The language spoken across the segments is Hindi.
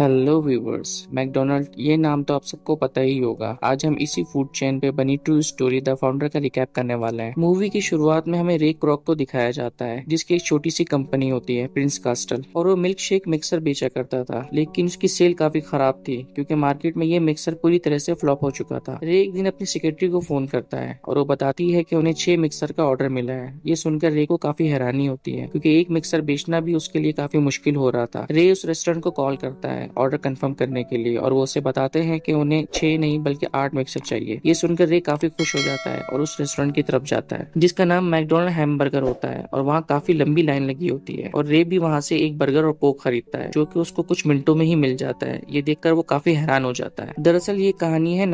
हेलो व्यूवर्स मैकडोनल्ड ये नाम तो आप सबको पता ही होगा आज हम इसी फूड चेन पे बनी ट्रू स्टोरी द फाउंडर का रिकैप करने वाले हैं मूवी की शुरुआत में हमें रेक क्रॉक को दिखाया जाता है जिसकी एक छोटी सी कंपनी होती है प्रिंस कास्टल और वो मिल्क शेक मिक्सर बेचा करता था लेकिन उसकी सेल काफी खराब थी क्योंकि मार्केट में ये मिक्सर पूरी तरह से फ्लॉप हो चुका था रे एक दिन अपनी सेक्रेटरी को फोन करता है और वो बताती है की उन्हें छह मिक्सर का ऑर्डर मिला है ये सुनकर रे को काफी हैरानी होती है क्यूँकी एक मिक्सर बेचना भी उसके लिए काफी मुश्किल हो रहा था रे उस रेस्टोरेंट को कॉल करता है ऑर्डर कंफर्म करने के लिए और वो उसे बताते हैं कि उन्हें छह नहीं बल्कि आठ मिक्सर चाहिए ये सुनकर रे काफी खुश हो जाता है और उस रेस्टोरेंट की तरफ जाता है जिसका नाम मैकडोनल्ड हैमबर्गर होता है और वहाँ काफी लंबी लाइन लगी होती है और रे भी वहाँ से एक बर्गर और कोक खरीदता है जो की उसको कुछ मिनटों में ही मिल जाता है ये देखकर वो काफी हैरान हो जाता है दरअसल ये कहानी है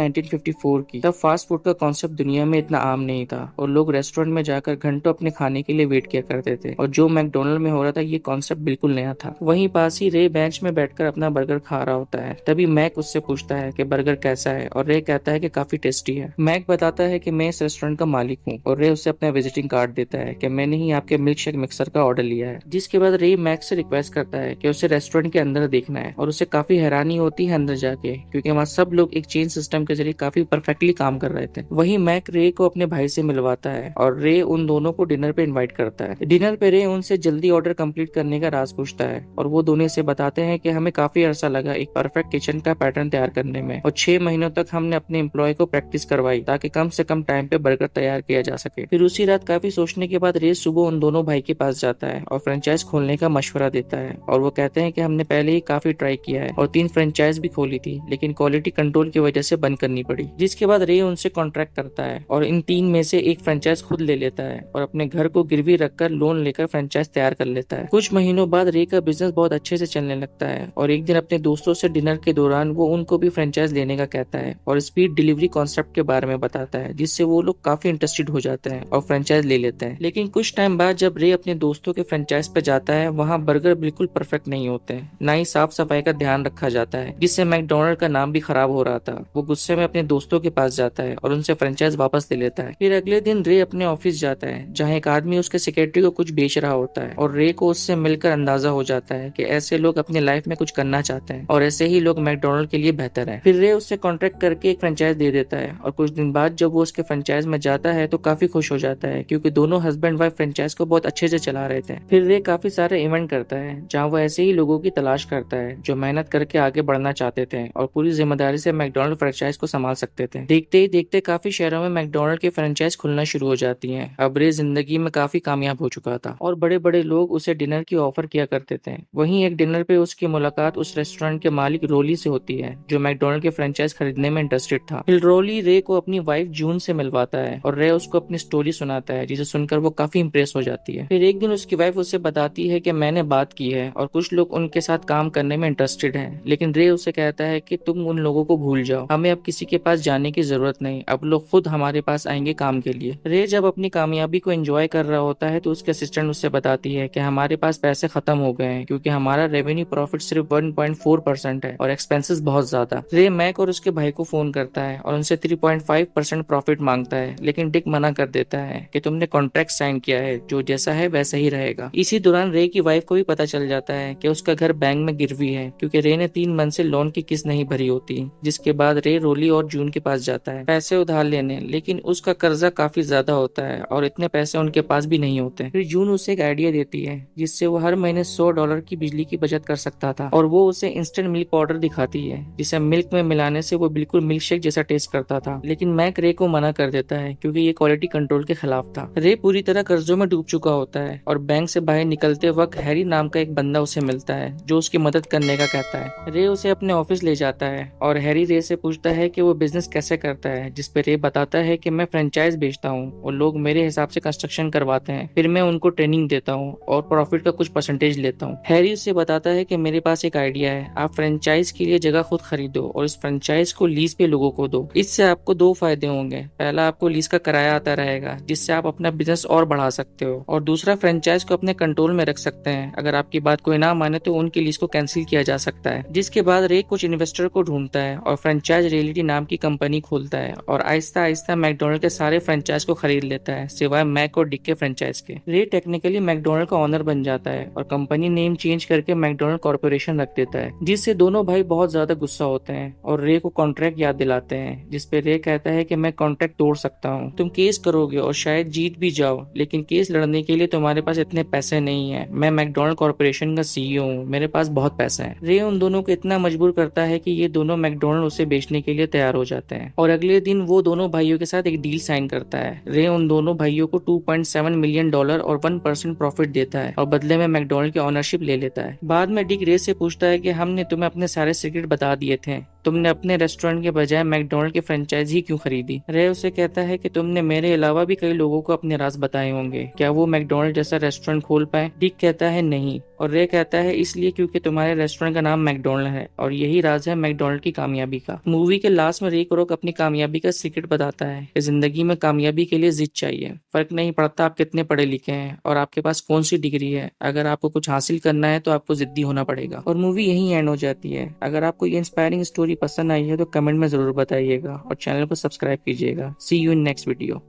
फोर की तब फास्ट फूड का कॉन्सेप्ट दुनिया में इतना आम नहीं था और लोग रेस्टोरेंट में जाकर घंटों अपने खाने के लिए वेट किया करते थे और जो मैकडोनल्ड में हो रहा था ये कॉन्सेप्ट बिल्कुल नया था वहीं पास ही रे बेंच में बैठकर अपना बर्गर बर्गर खा रहा होता है तभी मैक उससे पूछता है कि बर्गर कैसा है और रे कहता है कि काफी टेस्टी है मैक बताता है कि मैं इस रेस्टोरेंट का मालिक हूँ और रे उसे अपना विजिटिंग कार्ड देता है कि मैंने ही आपके मिल्क शेक मिक्सर का ऑर्डर लिया है जिसके बाद रे मैक से रिक्वेस्ट करता है कि उसे रेस्टोरेंट के अंदर देखना है और उसे काफी हैरानी होती है अंदर जाके क्योंकि वहाँ सब लोग एक चेन सिस्टम के जरिए काफी परफेक्टली काम कर रहे थे वही मैक रे को अपने भाई से मिलवाता है और रे उन दोनों को डिनर पे इन्वाइट करता है डिनर पे रे उनसे जल्दी ऑर्डर कम्प्लीट करने का राज पूछता है और वो दोनों से बताते हैं कि हमें काफी अरसा लगा एक परफेक्ट किचन का पैटर्न तैयार करने में और छह महीनों तक हमने अपने एम्प्लॉय को प्रैक्टिस करवाई ताकि कम से कम टाइम पे बर्गर तैयार किया जा सके फिर उसी रात काफी सोचने के बाद रे सुबह उन दोनों भाई के पास जाता है और फ्रेंचाइज खोलने का मशवरा देता है और वो कहते हैं की हमने पहले ही काफी ट्राई किया है और तीन फ्रेंचाइज भी खोली थी लेकिन क्वालिटी कंट्रोल की वजह से बंद करनी पड़ी जिसके बाद रे उनसे कॉन्ट्रैक्ट करता है और इन तीन में से एक फ्रेंचाइज खुद ले लेता है और अपने घर को गिरवी रखकर लोन लेकर फ्रेंचाइज तैयार कर लेता है कुछ महीनों बाद रे का बिजनेस बहुत अच्छे से चलने लगता है और एक दिन दिन अपने दोस्तों से डिनर के दौरान वो उनको भी फ्रेंचाइज लेने का कहता है और स्पीड डिलीवरी कॉन्सेप्ट के बारे में बताता है जिससे वो लोग काफी इंटरेस्टेड हो जाते हैं और फ्रेंचाइज ले लेते हैं लेकिन कुछ टाइम बाद जब रे अपने दोस्तों के फ्रेंचाइज पे जाता है वहाँ बर्गर बिल्कुल परफेक्ट नहीं होते हैं न ही साफ सफाई का ध्यान रखा जाता है जिससे मैकडोनल्ड का नाम भी खराब हो रहा था वो गुस्से में अपने दोस्तों के पास जाता है और उनसे फ्रेंचाइज वापस ले लेता है फिर अगले दिन रे अपने ऑफिस जाता है जहाँ एक आदमी उसके सेक्रेटरी को कुछ बेच रहा होता है और रे को उससे मिलकर अंदाजा हो जाता है की ऐसे लोग अपने लाइफ में कुछ करना चाहते हैं और ऐसे ही लोग मैकडोनल्ड के लिए बेहतर है फिर रे उससे कॉन्ट्रैक्ट करके एक फ्रेंचाइज दे देता है और कुछ दिन बाद जब वो उसके फ्रेंचाइज में जाता है तो काफी खुश हो जाता है क्योंकि दोनों हस्बैंड वाइफ फ्रेंचाइज को बहुत अच्छे से चला रहे थे फिर रे काफी सारे इवेंट करता है जहाँ वो ऐसे ही लोगों की तलाश करता है जो मेहनत करके आगे बढ़ना चाहते थे और पूरी जिम्मेदारी से मैकडोनल्ड फ्रेंचाइज को संभाल सकते थे देखते ही देखते काफी शहरों में मैकडोनल्ड की फ्रेंचाइज खुलना शुरू हो जाती है अब रे जिंदगी में काफी कामयाब हो चुका था और बड़े बड़े लोग उसे डिनर की ऑफर किया करते थे वहीं एक डिनर पे उसकी मुलाकात उस रेस्टोरेंट के मालिक रोली से होती है जो मैकडोनल्ड के फ्रेंचाइज खरीदने में इंटरेस्टेड था फिर रोली रे को अपनी वाइफ जून से मिलवाता है और रे उसको अपनी स्टोरी सुनाता है जिसे सुनकर वो काफी इम्प्रेस हो जाती है फिर एक दिन उसकी वाइफ उसे बताती है कि मैंने बात की है और कुछ लोग उनके साथ काम करने में इंटरेस्टेड है लेकिन रे उसे कहता है की तुम उन लोगों को भूल जाओ हमें अब किसी के पास जाने की जरूरत नहीं अब लोग खुद हमारे पास आएंगे काम के लिए रे जब अपनी कामयाबी को एंजॉय कर रहा होता है तो उसके असिस्टेंट उससे बताती है की हमारे पास पैसे खत्म हो गए हैं क्योंकि हमारा रेवेन्यू प्रॉफिट सिर्फ वन 4.4 परसेंट है और एक्सपेंसेस बहुत ज्यादा रे मैक और उसके भाई को फोन करता है और उनसे 3.5 परसेंट प्रॉफिट मांगता है लेकिन डिक मना कर देता है कि तुमने कॉन्ट्रैक्ट साइन किया है जो जैसा है वैसा ही रहेगा इसी दौरान रे की वाइफ को भी पता चल जाता है कि उसका घर बैंक में गिरवी है क्योंकि रे ने तीन मंथ से लोन की किस्त नहीं भरी होती जिसके बाद रे रोली और जून के पास जाता है पैसे उधार लेने लेकिन उसका कर्जा काफी ज्यादा होता है और इतने पैसे उनके पास भी नहीं होते फिर जून उसे एक आइडिया देती है जिससे वो हर महीने सौ डॉलर की बिजली की बचत कर सकता था और वो उसे इंस्टेंट मिल्क पाउडर दिखाती है जिसे मिल्क में मिलाने से वो बिल्कुल मिल्क शेक जैसा टेस्ट करता था लेकिन मैक रे को मना कर देता है क्योंकि ये क्वालिटी कंट्रोल के खिलाफ था रे पूरी तरह कर्जों में डूब चुका होता है और बैंक से बाहर निकलते वक्त हैरी नाम का एक बंदा उसे मिलता है जो उसकी मदद करने का कहता है रे उसे अपने ऑफिस ले जाता है और हैरी रे से पूछता है कि वो बिजनेस कैसे करता है जिसपे रे बताता है कि मैं फ्रेंचाइज बेचता हूँ और लोग मेरे हिसाब से कंस्ट्रक्शन करवाते हैं फिर मैं उनको ट्रेनिंग देता हूँ और प्रॉफिट का कुछ परसेंटेज लेता हूँ हैरी उसे बताता है की मेरे पास एक आइडिया किया है आप फ्रेंचाइज के लिए जगह खुद खरीदो और इस फ्रेंचाइज को लीज पे लोगों को दो इससे आपको दो फायदे होंगे पहला आपको लीज का किराया आता रहेगा जिससे आप अपना बिजनेस और बढ़ा सकते हो और दूसरा फ्रेंचाइज को अपने कंट्रोल में रख सकते हैं अगर आपकी बात कोई ना माने तो उनकी लीज को कैंसिल किया जा सकता है जिसके बाद रे कुछ इन्वेस्टर को ढूंढता है और फ्रेंचाइज रियलिटी नाम की कंपनी खोलता है और आहिस्ता आहिस्ता मैकडोनल्ड के सारे फ्रेंचाइज को खरीद लेता है सिवाय मैक और डिक के फ्रेंचाइज के रे टेक्निकली मैकडोनल्ड का ऑनर बन जाता है और कंपनी नेम चेंज करके मैकडोनल्ड कॉर्पोरेशन रख देता है जाता है जिससे दोनों भाई बहुत ज्यादा गुस्सा होते हैं और रे को कॉन्ट्रैक्ट याद दिलाते हैं जिसपे रे कहता है कि मैं कॉन्ट्रैक्ट तोड़ सकता हूँ तुम केस करोगे और शायद जीत भी जाओ लेकिन केस लड़ने के लिए तुम्हारे पास इतने पैसे नहीं है मैं मैकडोनल्ड कॉरपोरेशन का सीईओ e हूँ मेरे पास बहुत पैसा है रे उन दोनों को इतना मजबूर करता है की ये दोनों मैकडोनल्ड उसे बेचने के लिए तैयार हो जाते हैं और अगले दिन वो दोनों भाइयों के साथ एक डील साइन करता है रे उन दोनों भाइयों को 2.7 मिलियन डॉलर और 1 परसेंट प्रॉफिट देता है और बदले में मैकडोनल्ड की ऑनरशिप ले लेता है बाद में डिक रे से पूछता है है कि हमने तुम्हें अपने सारे सीक्रेट बता दिए थे तुमने अपने रेस्टोरेंट के बजाय मैकडोनल्ड की फ्रेंचाइज ही क्यों खरीदी रे उसे कहता है कि तुमने मेरे अलावा भी कई लोगों को अपने राज बताए होंगे क्या वो मैकडोनल्ड जैसा रेस्टोरेंट खोल पाए डिक कहता है नहीं और रे कहता है इसलिए क्योंकि तुम्हारे रेस्टोरेंट का नाम मैकडोनल्ड है और यही राज है मैकडोनल्ड की कामयाबी का मूवी के लास्ट में रे क्रोक अपनी कामयाबी का सीक्रेट बताता है कि जिंदगी में कामयाबी के लिए जिद चाहिए फर्क नहीं पड़ता आप कितने पढ़े लिखे हैं और आपके पास कौन सी डिग्री है अगर आपको कुछ हासिल करना है तो आपको जिद्दी होना पड़ेगा और मूवी यहीं एंड हो जाती है अगर आपको ये इंस्पायरिंग स्टोरी पसंद आई है तो कमेंट में जरूर बताइएगा और चैनल को सब्सक्राइब कीजिएगा see you in next video